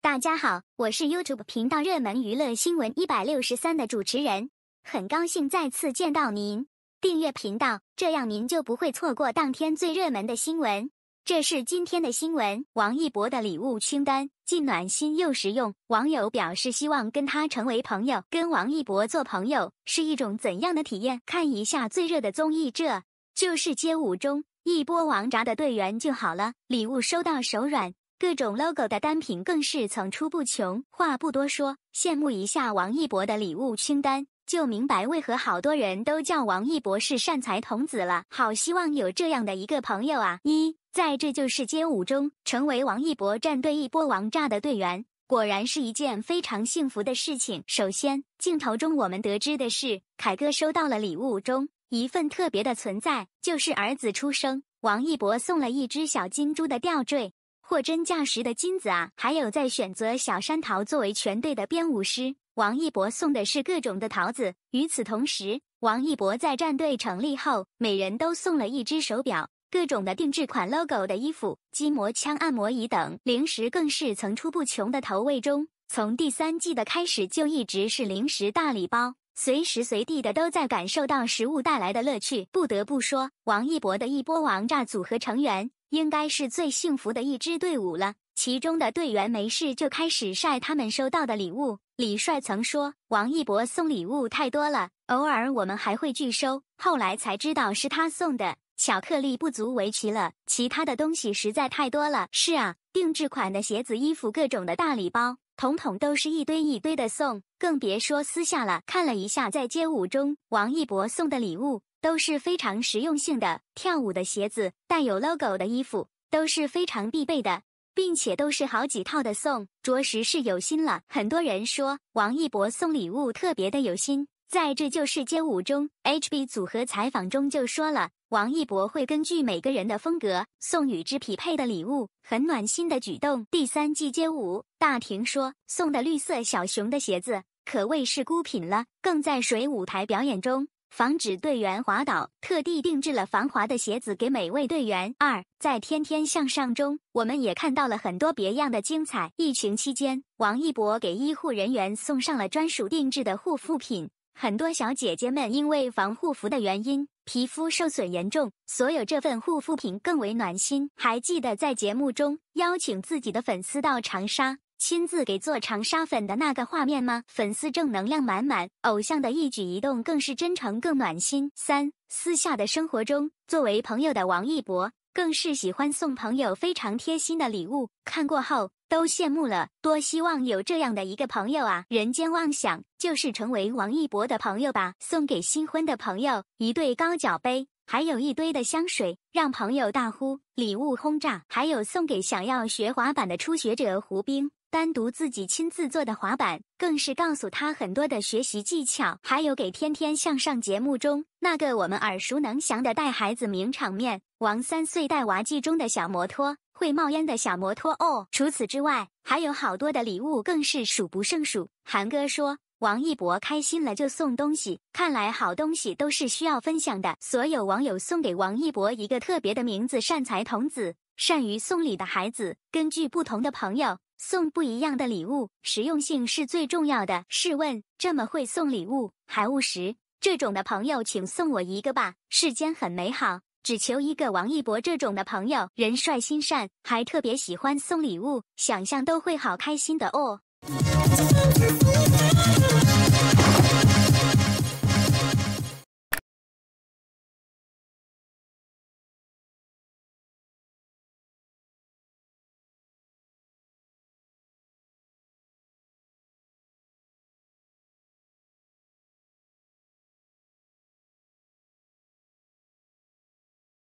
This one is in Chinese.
大家好，我是 YouTube 频道热门娱乐新闻一百六十三的主持人，很高兴再次见到您。订阅频道，这样您就不会错过当天最热门的新闻。这是今天的新闻：王一博的礼物清单既暖心又实用，网友表示希望跟他成为朋友。跟王一博做朋友是一种怎样的体验？看一下最热的综艺，这就是街舞中一波王炸的队员就好了，礼物收到手软。各种 logo 的单品更是层出不穷。话不多说，羡慕一下王一博的礼物清单，就明白为何好多人都叫王一博是善财童子了。好希望有这样的一个朋友啊！一在《这就是街舞》中成为王一博战队一波王炸的队员，果然是一件非常幸福的事情。首先，镜头中我们得知的是，凯哥收到了礼物中一份特别的存在，就是儿子出生，王一博送了一只小金猪的吊坠。货真价实的金子啊！还有在选择小山桃作为全队的编舞师，王一博送的是各种的桃子。与此同时，王一博在战队成立后，每人都送了一只手表，各种的定制款 logo 的衣服、筋膜枪、按摩仪等零食更是层出不穷的投喂中。从第三季的开始就一直是零食大礼包，随时随地的都在感受到食物带来的乐趣。不得不说，王一博的一波王炸组合成员。应该是最幸福的一支队伍了，其中的队员没事就开始晒他们收到的礼物。李帅曾说，王一博送礼物太多了，偶尔我们还会拒收，后来才知道是他送的。巧克力不足为奇了，其他的东西实在太多了。是啊，定制款的鞋子、衣服，各种的大礼包，统统都是一堆一堆的送，更别说私下了。看了一下，在街舞中，王一博送的礼物。都是非常实用性的跳舞的鞋子，带有 logo 的衣服都是非常必备的，并且都是好几套的送，着实是有心了。很多人说王一博送礼物特别的有心，在《这就是街舞》中，HB 组合采访中就说了，王一博会根据每个人的风格送与之匹配的礼物，很暖心的举动。第三季街舞，大庭说送的绿色小熊的鞋子可谓是孤品了，更在水舞台表演中。防止队员滑倒，特地定制了防滑的鞋子给每位队员。二，在《天天向上》中，我们也看到了很多别样的精彩。疫情期间，王一博给医护人员送上了专属定制的护肤品。很多小姐姐们因为防护服的原因，皮肤受损严重，所有这份护肤品更为暖心。还记得在节目中邀请自己的粉丝到长沙。亲自给做长沙粉的那个画面吗？粉丝正能量满满，偶像的一举一动更是真诚更暖心。三私下的生活中，作为朋友的王一博更是喜欢送朋友非常贴心的礼物，看过后都羡慕了，多希望有这样的一个朋友啊！人间妄想就是成为王一博的朋友吧。送给新婚的朋友一对高脚杯，还有一堆的香水，让朋友大呼礼物轰炸。还有送给想要学滑板的初学者胡兵。单独自己亲自做的滑板，更是告诉他很多的学习技巧，还有给《天天向上》节目中那个我们耳熟能详的带孩子名场面——王三岁带娃记中的小摩托，会冒烟的小摩托哦。除此之外，还有好多的礼物，更是数不胜数。韩哥说，王一博开心了就送东西，看来好东西都是需要分享的。所有网友送给王一博一个特别的名字——善财童子，善于送礼的孩子。根据不同的朋友。送不一样的礼物，实用性是最重要的。试问，这么会送礼物还务实，这种的朋友请送我一个吧。世间很美好，只求一个王一博这种的朋友，人帅心善，还特别喜欢送礼物，想想都会好开心的哦。